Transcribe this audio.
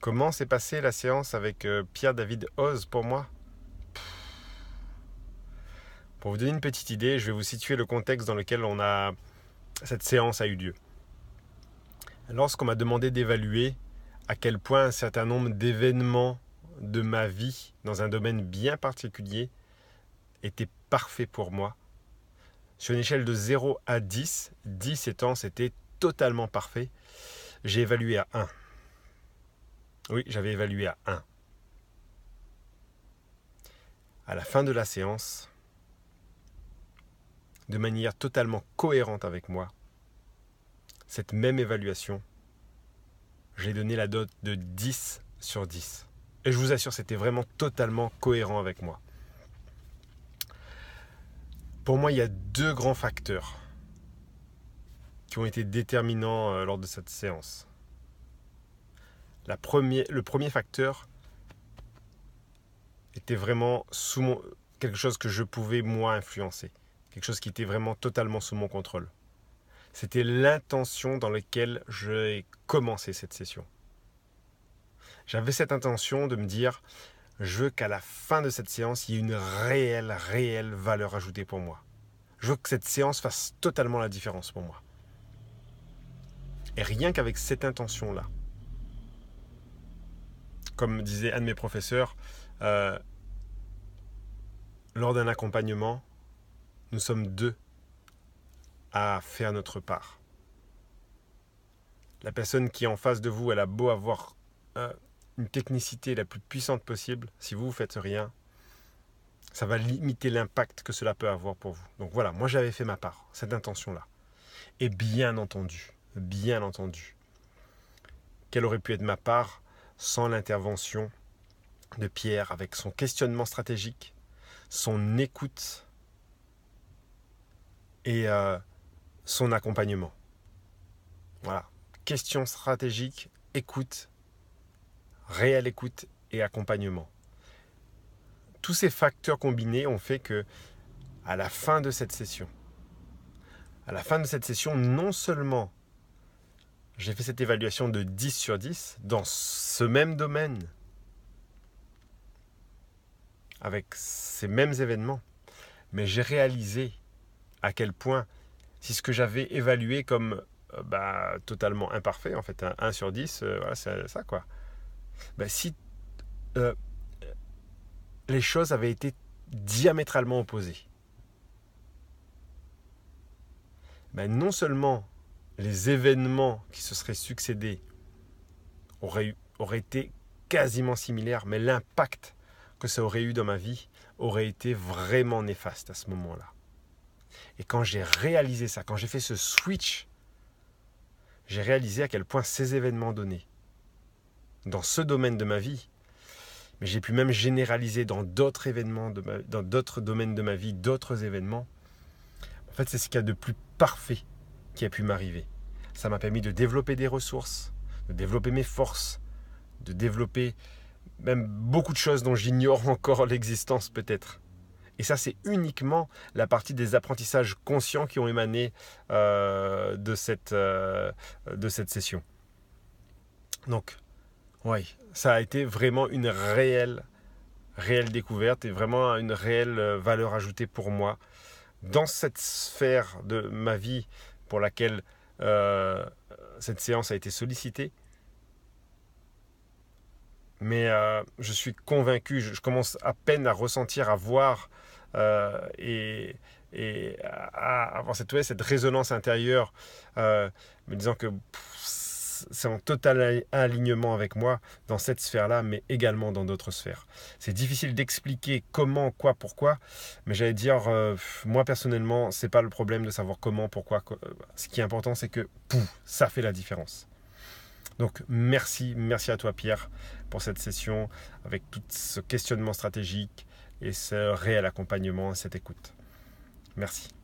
Comment s'est passée la séance avec euh, Pierre-David Oz pour moi Pour vous donner une petite idée, je vais vous situer le contexte dans lequel on a, cette séance a eu lieu. Lorsqu'on m'a demandé d'évaluer à quel point un certain nombre d'événements de ma vie dans un domaine bien particulier étaient parfaits pour moi, sur une échelle de 0 à 10, 10 étant c'était totalement parfait, j'ai évalué à 1. Oui, j'avais évalué à 1. À la fin de la séance, de manière totalement cohérente avec moi, cette même évaluation, j'ai donné la dot de 10 sur 10. Et je vous assure, c'était vraiment totalement cohérent avec moi. Pour moi, il y a deux grands facteurs qui ont été déterminants euh, lors de cette séance le premier facteur était vraiment quelque chose que je pouvais moi influencer, quelque chose qui était vraiment totalement sous mon contrôle. C'était l'intention dans laquelle j'ai commencé cette session. J'avais cette intention de me dire, je veux qu'à la fin de cette séance, il y ait une réelle, réelle valeur ajoutée pour moi. Je veux que cette séance fasse totalement la différence pour moi. Et rien qu'avec cette intention-là, comme disait un de mes professeurs, euh, lors d'un accompagnement, nous sommes deux à faire notre part. La personne qui est en face de vous, elle a beau avoir euh, une technicité la plus puissante possible, si vous ne faites rien, ça va limiter l'impact que cela peut avoir pour vous. Donc voilà, moi j'avais fait ma part, cette intention-là. Et bien entendu, bien entendu, quelle aurait pu être ma part sans l'intervention de Pierre, avec son questionnement stratégique, son écoute et euh, son accompagnement. Voilà. Question stratégique, écoute, réelle écoute et accompagnement. Tous ces facteurs combinés ont fait que, à la fin de cette session, à la fin de cette session, non seulement j'ai fait cette évaluation de 10 sur 10 dans ce même domaine, avec ces mêmes événements. Mais j'ai réalisé à quel point, si ce que j'avais évalué comme euh, bah, totalement imparfait, en fait, un 1 sur 10, euh, voilà, c'est ça quoi. Bah, si euh, les choses avaient été diamétralement opposées, bah, non seulement les événements qui se seraient succédés auraient, été quasiment similaires, mais l'impact que ça aurait eu dans ma vie aurait été vraiment néfaste à ce moment-là. Et quand j'ai réalisé ça, quand j'ai fait ce switch, j'ai réalisé à quel point ces événements donnés, dans ce domaine de ma vie, mais j'ai pu même généraliser dans d'autres événements, dans d'autres domaines de ma vie, d'autres événements, en fait c'est ce qu'il y a de plus parfait qui a pu m'arriver. Ça m'a permis de développer des ressources, de développer mes forces, de développer même beaucoup de choses dont j'ignore encore l'existence peut-être. Et ça, c'est uniquement la partie des apprentissages conscients qui ont émané euh, de, cette, euh, de cette session. Donc, oui, ça a été vraiment une réelle, réelle découverte et vraiment une réelle euh, valeur ajoutée pour moi dans cette sphère de ma vie pour laquelle euh, cette séance a été sollicitée. Mais euh, je suis convaincu, je, commence à peine à ressentir, à voir euh, et, et, à avoir cette, résonance intérieure, me disant que c'est en total alignement avec moi dans cette sphère-là, mais également dans d'autres sphères. C'est difficile d'expliquer comment, quoi, pourquoi, mais j'allais dire, euh, moi personnellement, c'est pas le problème de savoir comment, pourquoi. Euh, ce qui est important, c'est que ça fait la différence. Donc merci, merci à toi Pierre pour cette session avec tout ce questionnement stratégique et ce réel accompagnement cette écoute. Merci.